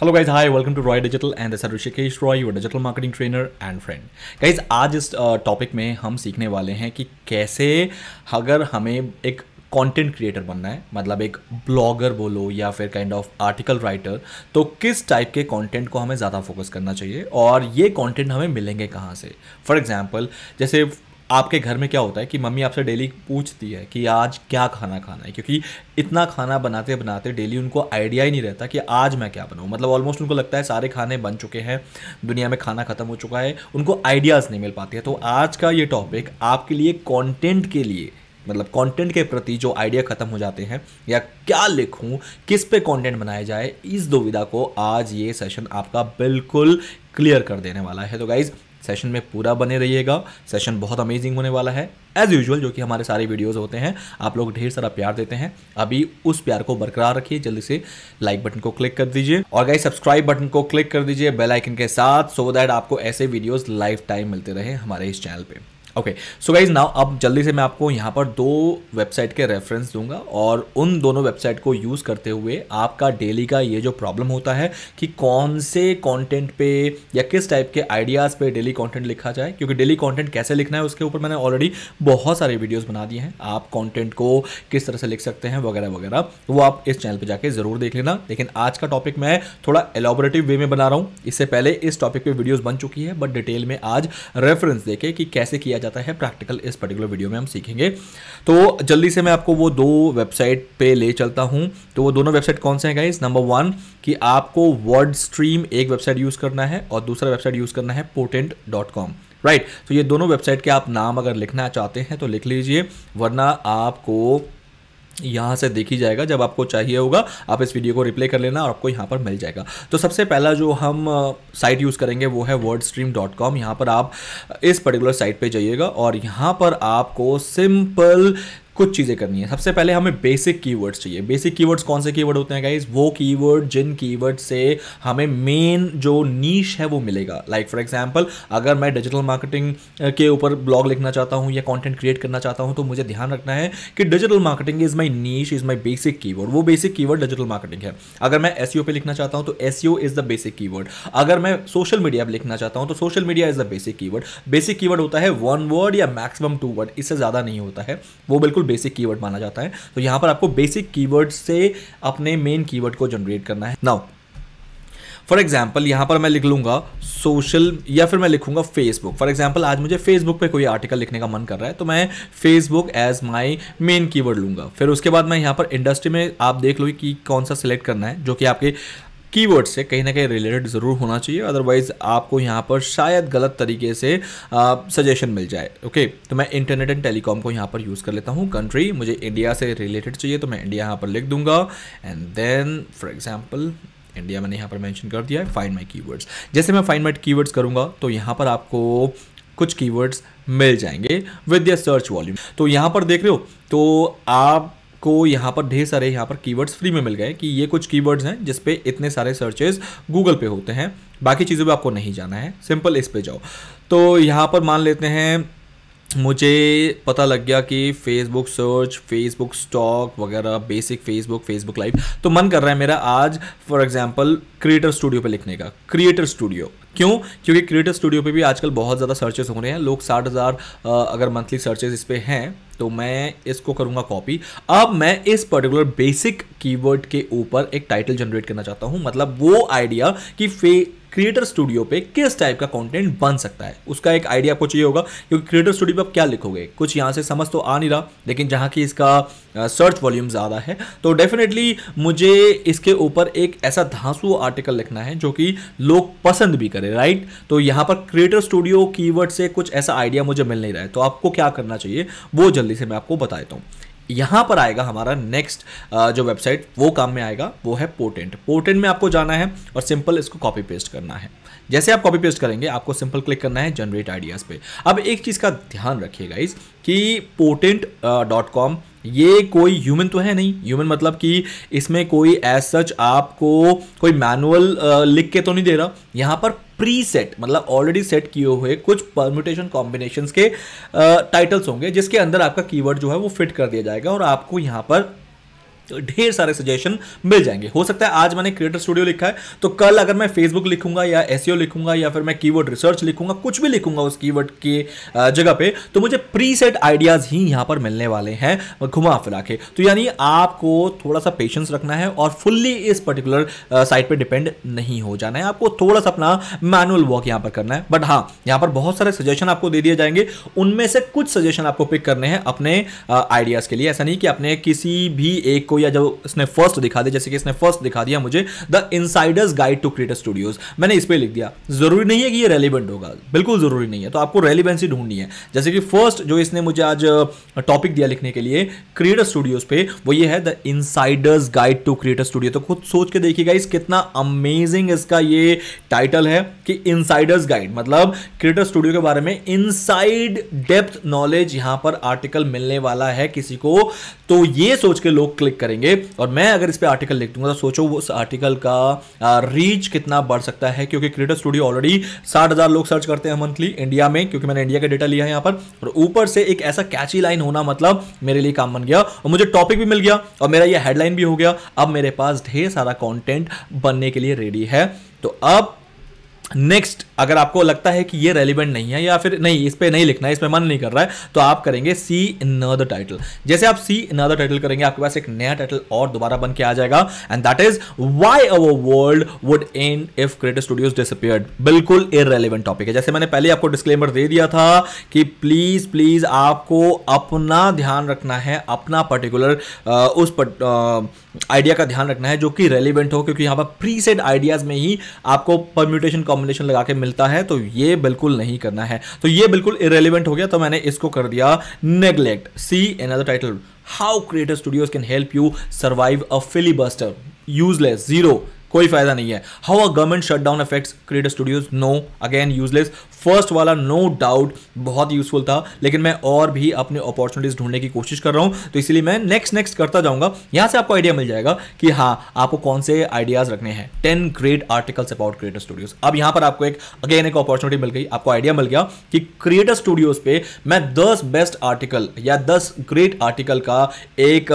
hello guys hi welcome to Roy digital and this Rishikesh Roy your digital marketing trainer and friend guys आज इस topic uh, में हम सीखने वाले हैं कि कैसे अगर हमें एक कंटेंट क्रिएटर बनना है मतलब एक ब्लॉगर बोलो या फिर काइंड ऑफ आर्टिकल राइटर तो किस टाइप के कंटेंट को हमें ज़्यादा फोकस करना चाहिए और ये कंटेंट हमें मिलेंगे कहाँ से फॉर एग्जांपल जैसे आपके घर में क्या होता है कि मम्मी आपसे डेली पूछती है कि आज क्या खाना खाना है क्योंकि इतना खाना बनाते बनाते डेली उनको आइडिया ही नहीं रहता कि आज मैं क्या बनाऊँ मतलब ऑलमोस्ट उनको लगता है सारे खाने बन चुके हैं दुनिया में खाना ख़त्म हो चुका है उनको आइडियाज़ नहीं मिल पाती है तो आज का ये टॉपिक आपके लिए कॉन्टेंट के लिए मतलब कंटेंट के प्रति जो आइडिया ख़त्म हो जाते हैं या क्या लिखूं किस पे कंटेंट बनाया जाए इस दुविधा को आज ये सेशन आपका बिल्कुल क्लियर कर देने वाला है तो गाइज़ सेशन में पूरा बने रहिएगा सेशन बहुत अमेजिंग होने वाला है एज यूजल जो कि हमारे सारे वीडियोस होते हैं आप लोग ढेर सारा प्यार देते हैं अभी उस प्यार को बरकरार रखिए जल्दी से लाइक बटन को क्लिक कर दीजिए और गाइस सब्सक्राइब बटन को क्लिक कर दीजिए बेल आइकन के साथ सो so दैट आपको ऐसे वीडियोस लाइफ टाइम मिलते रहे हमारे इस चैनल पर ओके सो गाइज नाउ अब जल्दी से मैं आपको यहाँ पर दो वेबसाइट के रेफरेंस दूंगा और उन दोनों वेबसाइट को यूज़ करते हुए आपका डेली का ये जो प्रॉब्लम होता है कि कौन से कंटेंट पे या किस टाइप के आइडियाज़ पे डेली कंटेंट लिखा जाए क्योंकि डेली कंटेंट कैसे लिखना है उसके ऊपर मैंने ऑलरेडी बहुत सारे वीडियोज़ बना दिए हैं आप कॉन्टेंट को किस तरह से लिख सकते हैं वगैरह वगैरह वो आप इस चैनल पर जाके ज़रूर देख लेना लेकिन आज का टॉपिक मैं थोड़ा एलोबरेटिव वे में बना रहा हूँ इससे पहले इस टॉपिक पर वीडियोज़ बन चुकी है बट डिटेल में आज रेफरेंस देखे कि कैसे किया जा जाता है प्रैक्टिकल इस पर्टिकुलर वीडियो में हम सीखेंगे तो जल्दी से मैं आपको वो दो वेबसाइट पे ले चलता हूँ तो वो दोनों वेबसाइट कौन से हैं गाइज नंबर वन कि आपको वर्ड स्ट्रीम एक वेबसाइट यूज़ करना है और दूसरा वेबसाइट यूज़ करना है पोटेंट डॉट कॉम राइट तो ये दोनों वेबसाइट के आप नाम अगर लिखना चाहते हैं तो लिख लीजिए वरना आपको यहाँ से देखी जाएगा जब आपको चाहिए होगा आप इस वीडियो को रिप्ले कर लेना और आपको यहाँ पर मिल जाएगा तो सबसे पहला जो हम साइट यूज़ करेंगे वो है वर्ड स्ट्रीम डॉट कॉम यहाँ पर आप इस पर्टिकुलर साइट पे जाइएगा और यहाँ पर आपको सिंपल कुछ चीज़ें करनी है सबसे पहले हमें बेसिक कीवर्ड्स चाहिए बेसिक कीवर्ड्स कौन से कीवर्ड होते हैं गाइज वो कीवर्ड जिन कीवर्ड से हमें मेन जो नीश है वो मिलेगा लाइक फॉर एग्जाम्पल अगर मैं डिजिटल मार्केटिंग के ऊपर ब्लॉग लिखना चाहता हूँ या कॉन्टेंट क्रिएट करना चाहता हूँ तो मुझे ध्यान रखना है कि digital marketing is my niche is my basic keyword वो बेसिक की डिजिटल मार्केटिंग है अगर मैं एस e पे लिखना चाहता हूँ तो एस इज द बेसिक की अगर मैं सोशल मीडिया पर लिखना चाहता हूँ तो social media is the basic की बेसिक कीवर्ड होता है वन वर्ड या मैक्सिमम टू वर्ड इससे ज़्यादा नहीं होता है वो बिल्कुल बेसिक कीवर्ड माना जाता है तो यहां पर आपको बेसिक कीवर्ड से अपने मेन कीवर्ड को जनरेट करना है नाउ फॉर एग्जाम्पल यहाँ पर मैं लिख लूँगा सोशल या फिर मैं लिखूँगा फेसबुक फॉर एग्जाम्पल आज मुझे फेसबुक पे कोई आर्टिकल लिखने का मन कर रहा है तो मैं Facebook as my main keyword लूँगा फिर उसके बाद मैं यहाँ पर इंडस्ट्री में आप देख लो कि कौन सा सिलेक्ट करना है जो कि आपके कीवर्ड से कहीं ना कहीं रिलेटेड ज़रूर होना चाहिए अदरवाइज़ आपको यहाँ पर शायद गलत तरीके से सजेशन मिल जाए ओके तो मैं इंटरनेट एंड टेलीकॉम को यहाँ पर यूज़ कर लेता हूँ कंट्री मुझे इंडिया से रिलेटेड चाहिए तो मैं इंडिया यहाँ पर लिख दूंगा and then for example India मैंने यहाँ पर मैंशन कर दिया है फाइंड माई की जैसे मैं फाइंड माई की करूँगा तो यहाँ पर आपको कुछ कीवर्ड्स मिल जाएंगे विद द सर्च वॉल्यूम तो यहाँ पर देख रहे हो तो आप को यहाँ पर ढेर सारे यहाँ पर कीवर्ड्स फ्री में मिल गए कि ये कुछ कीवर्ड्स हैं जिसपे इतने सारे सर्चेज गूगल पे होते हैं बाकी चीज़ों पे आपको नहीं जाना है सिंपल इस पे जाओ तो यहाँ पर मान लेते हैं मुझे पता लग गया कि फेसबुक सर्च फेसबुक स्टॉक वगैरह बेसिक फेसबुक फेसबुक लाइव तो मन कर रहा है मेरा आज फॉर एग्जांपल क्रिएटर स्टूडियो पे लिखने का क्रिएटर स्टूडियो क्यों क्योंकि क्रिएटर स्टूडियो पे भी आजकल बहुत ज़्यादा सर्चेस हो रहे हैं लोग साठ हज़ार अगर मंथली सर्चेस इस पर हैं तो मैं इसको करूँगा कॉपी अब मैं इस पर्टिकुलर बेसिक कीवर्ड के ऊपर एक टाइटल जनरेट करना चाहता हूँ मतलब वो आइडिया कि फे क्रिएटर स्टूडियो पे किस टाइप का कंटेंट बन सकता है उसका एक आइडिया आपको चाहिए होगा क्योंकि क्रिएटर स्टूडियो पे आप क्या लिखोगे कुछ यहाँ से समझ तो आ नहीं रहा लेकिन जहाँ की इसका सर्च वॉल्यूम ज़्यादा है तो डेफिनेटली मुझे इसके ऊपर एक ऐसा धांसू आर्टिकल लिखना है जो कि लोग पसंद भी करें राइट तो यहाँ पर क्रिएटर स्टूडियो कीवर्ड से कुछ ऐसा आइडिया मुझे मिल नहीं रहा है तो आपको क्या करना चाहिए वो जल्दी से मैं आपको बता देता हूँ यहां पर आएगा हमारा नेक्स्ट जो वेबसाइट वो काम में आएगा वो है पोर्टेंट पोर्टेंट में आपको जाना है और सिंपल इसको कॉपी पेस्ट करना है जैसे आप कॉपी पेस्ट करेंगे आपको सिंपल क्लिक करना है जनरेट आइडियाज़ पे अब एक चीज़ का ध्यान रखिएगा इस कि पोर्टेंट डॉट कॉम ये कोई ह्यूमन तो है नहीं ह्यूमन मतलब कि इसमें कोई एज सच आपको कोई मैनुअल लिख के तो नहीं दे रहा यहां पर प्री सेट मतलब ऑलरेडी सेट किए हुए कुछ परम्यूटेशन कॉम्बिनेशन के टाइटल्स होंगे जिसके अंदर आपका कीवर्ड जो है वो फिट कर दिया जाएगा और आपको यहाँ पर तो ढेर सारे सजेशन मिल जाएंगे हो सकता है आज मैंने क्रिएटर स्टूडियो लिखा है तो कल अगर मैं फेसबुक लिखूंगा या एस e लिखूंगा या फिर मैं कीवर्ड रिसर्च लिखूंगा कुछ भी लिखूंगा उस कीवर्ड के जगह पे तो मुझे प्री सेट आइडियाज ही यहां पर मिलने वाले हैं घुमा फिरा के तो यानी आपको थोड़ा सा पेशेंस रखना है और फुल्ली इस पर्टिकुलर साइट पर डिपेंड नहीं हो जाना है आपको थोड़ा सा अपना मैनुअल वर्क यहां पर करना है बट हाँ यहां पर बहुत सारे सजेशन आपको दे दिए जाएंगे उनमें से कुछ सजेशन आपको पिक करने हैं अपने आइडियाज के लिए ऐसा नहीं कि अपने किसी भी एक को या जब इसने फर्स्ट दिखा दिया जैसे कि इसने फर्स्ट दिखा दिया मुझे the insiders guide to creator studios मैंने इस पर लिख दिया जरूरी नहीं है कि ये रेलिवेंट होगा बिल्कुल जरूरी नहीं है तो आपको रेलिवेंसी ढूंढनी है जैसे कि फर्स्ट जो इसने मुझे आज टॉपिक दिया लिखने के लिए क्रिएटर स्टूडियोज पे वो ये है the insiders guide to creator studio तो खुद सोच के देखिएगा इस कितना अमेजिंग इसका ये टाइटल है कि इनसाइडर्स गाइड मतलब क्रिएटर स्टूडियो के बारे में इनसाइड डेप्थ नॉलेज यहां पर आर्टिकल मिलने वाला है किसी को तो ये सोच के लोग क्लिक करें करेंगे और मैं अगर इस पर आर्टिकल लिख दूंगा तो सोचो उस आर्टिकल का रीच कितना बढ़ सकता है क्योंकि क्रिएटर स्टूडियो ऑलरेडी साठ लोग सर्च करते हैं मंथली इंडिया में क्योंकि मैंने इंडिया का डेटा लिया है यहाँ पर और ऊपर से एक ऐसा कैची लाइन होना मतलब मेरे लिए काम बन गया और मुझे टॉपिक भी मिल गया और मेरा यह हेडलाइन भी हो गया अब मेरे पास ढेर सारा कॉन्टेंट बनने के लिए रेडी है तो अब नेक्स्ट अगर आपको लगता है कि ये रेलिवेंट नहीं है या फिर नहीं इस पर नहीं लिखना है इस पर मन नहीं कर रहा है तो आप करेंगे सी इन द टाइटल जैसे आप सी इन द टाइटल करेंगे आपके पास एक नया टाइटल और दोबारा बन के आ जाएगा and that is why our world would and if creative studios disappeared बिल्कुल इरेलीवेंट टॉपिक है जैसे मैंने पहले आपको डिस्क्लेमर दे दिया था कि प्लीज प्लीज आपको अपना ध्यान रखना है अपना पर्टिकुलर उस आइडिया का ध्यान रखना है जो कि रेलिवेंट हो क्योंकि यहां पर सेट आइडियाज में ही आपको परम्यूटेशन कॉम कॉम्बिनेशन लगा के मिलता है तो ये बिल्कुल नहीं करना है तो ये बिल्कुल इरेलीवेंट हो गया तो मैंने इसको कर दिया neglect see another title how creator studios can help you survive a filibuster useless zero कोई फायदा नहीं है how are government shut down affect creator studios no again useless first वाला नो डाउट बहुत यूजफुल था लेकिन मैं और भी अपने अपॉर्चुनिटीज ढूंढने की कोशिश कर रहा हूं तो इसलिए मैं नेक्स्ट नेक्स्ट करता जाऊंगा यहाँ से आपको आइडिया मिल जाएगा कि हाँ आपको कौन से आइडियाज रखने हैं ten great articles about creator studios अब यहां पर आपको एक अगेन एक अपॉर्चुनिटी मिल गई आपको आइडिया मिल गया कि क्रिएटर स्टूडियोज पे मैं दस बेस्ट आर्टिकल या दस ग्रेट आर्टिकल का एक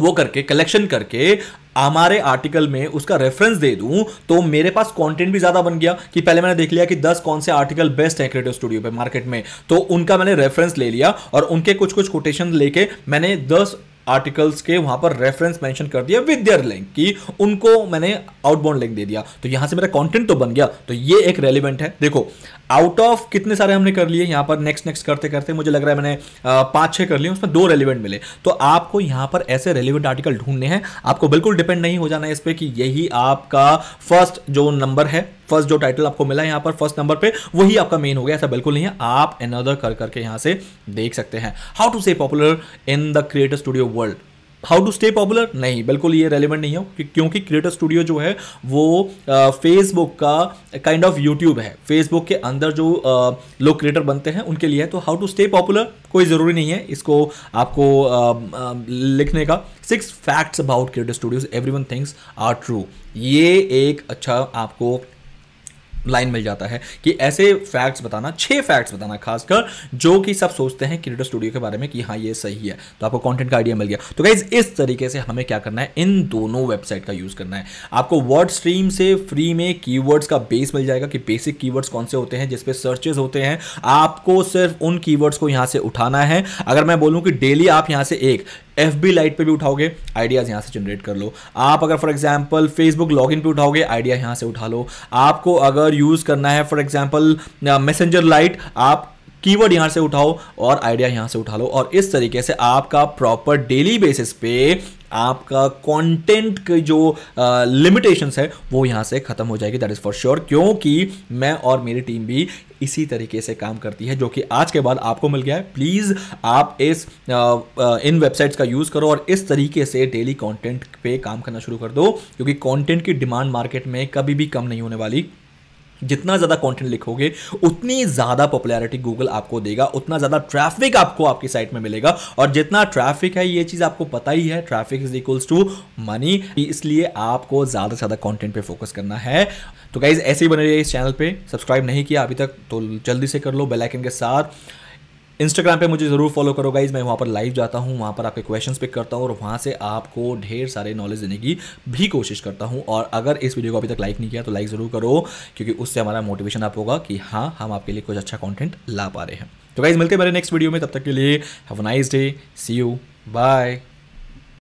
वो करके कलेक्शन करके हमारे आर्टिकल में उसका रेफरेंस दे दूं तो मेरे पास कंटेंट भी ज़्यादा बन गया कि पहले मैंने देख लिया कि 10 कौन से आर्टिकल बेस्ट हैं क्रिएटिव स्टूडियो पे मार्केट में तो उनका मैंने रेफरेंस ले लिया और उनके कुछ कुछ कोटेशन लेके मैंने दस आर्टिकल्स के वहां पर रेफरेंस मेंशन कर दिया विद देयर लिंक की उनको मैंने आउटबाउंड लिंक दे दिया तो यहां से मेरा कंटेंट तो बन गया तो ये एक रेलिवेंट है देखो आउट ऑफ कितने सारे हमने कर लिए यहां पर नेक्स्ट नेक्स्ट करते करते मुझे लग रहा है मैंने पांच छह कर लिए उसमें दो रेलिवेंट मिले तो आपको यहां पर ऐसे रेलिवेंट आर्टिकल ढूंढने हैं आपको बिल्कुल डिपेंड नहीं हो जाना है इस पर कि यही आपका फर्स्ट जो नंबर है फर्स्ट जो टाइटल आपको मिला है यहां पर फर्स्ट नंबर पे वही आपका मेन हो गया ऐसा बिल्कुल नहीं है आप एनदर कर करके यहां से देख सकते हैं how to say popular in the creator studio world how to stay popular नहीं बिल्कुल ये रेलिवेंट नहीं है क्योंकि क्रिएटर स्टूडियो जो है वो फेसबुक का काइंड ऑफ यूट्यूब है फेसबुक के अंदर जो लोग क्रिएटर बनते हैं उनके लिए है तो हाउ टू स्टे पॉपुलर कोई ज़रूरी नहीं है इसको आपको आ, लिखने का six facts about creator studios every one things are true ये एक अच्छा आपको लाइन मिल जाता है कि ऐसे फैक्ट्स बताना छह फैक्ट्स बताना खासकर जो कि सब सोचते हैं क्रिएटर स्टूडियो के बारे में कि हाँ ये सही है तो आपको कंटेंट का आइडिया मिल गया तो गाइज इस तरीके से हमें क्या करना है इन दोनों वेबसाइट का यूज़ करना है आपको वर्ड स्ट्रीम से फ्री में कीवर्ड्स का बेस मिल जाएगा कि बेसिक कीवर्ड्स कौन से होते हैं जिसपे सर्चेज होते हैं आपको सिर्फ उन कीवर्ड्स को यहां से उठाना है अगर मैं बोलूं कि डेली आप यहां से एक एफ बी लाइट पर भी उठाओगे आइडियाज़ यहाँ से जनरेट कर लो आप अगर for example Facebook log in पर उठाओगे आइडिया यहाँ से उठा लो आपको अगर यूज़ करना है फॉर एग्जाम्पल मैसेंजर लाइट आप कीवर्ड यहाँ से उठाओ और आइडिया यहाँ से उठा लो और इस तरीके से आपका प्रॉपर डेली बेसिस पे आपका कंटेंट के जो लिमिटेशंस है वो यहाँ से ख़त्म हो जाएगी दैट इज़ फॉर श्योर क्योंकि मैं और मेरी टीम भी इसी तरीके से काम करती है जो कि आज के बाद आपको मिल गया है प्लीज़ आप इस आ, आ, इन वेबसाइट्स का यूज़ करो और इस तरीके से डेली कंटेंट पे काम करना शुरू कर दो क्योंकि कंटेंट की डिमांड मार्केट में कभी भी कम नहीं होने वाली जितना ज़्यादा कंटेंट लिखोगे उतनी ज़्यादा पॉपुलैरिटी गूगल आपको देगा उतना ज़्यादा ट्रैफिक आपको आपकी साइट में मिलेगा और जितना ट्रैफिक है ये चीज़ आपको पता ही है traffic is equals to money इसलिए आपको ज़्यादा से ज़्यादा कंटेंट पे फोकस करना है तो गाइज ऐसे ही बने रहिए इस चैनल पर सब्सक्राइब नहीं किया अभी तक तो जल्दी से कर लो बेलाइकन के साथ इंस्टाग्राम पे मुझे ज़रूर फॉलो करो गाइज मैं वहाँ पर लाइव जाता हूँ वहाँ पर आपके क्वेश्चन पिक करता हूँ और वहाँ से आपको ढेर सारे नॉलेज देने की भी कोशिश करता हूँ और अगर इस वीडियो को अभी तक लाइक नहीं किया तो लाइक ज़रूर करो क्योंकि उससे हमारा मोटिवेशन आप होगा कि हाँ हम आपके लिए कुछ अच्छा कॉन्टेंट ला पा रहे हैं तो गाइज मिलते हैं मेरे नेक्स्ट वीडियो में तब तक के लिए have nice day see you bye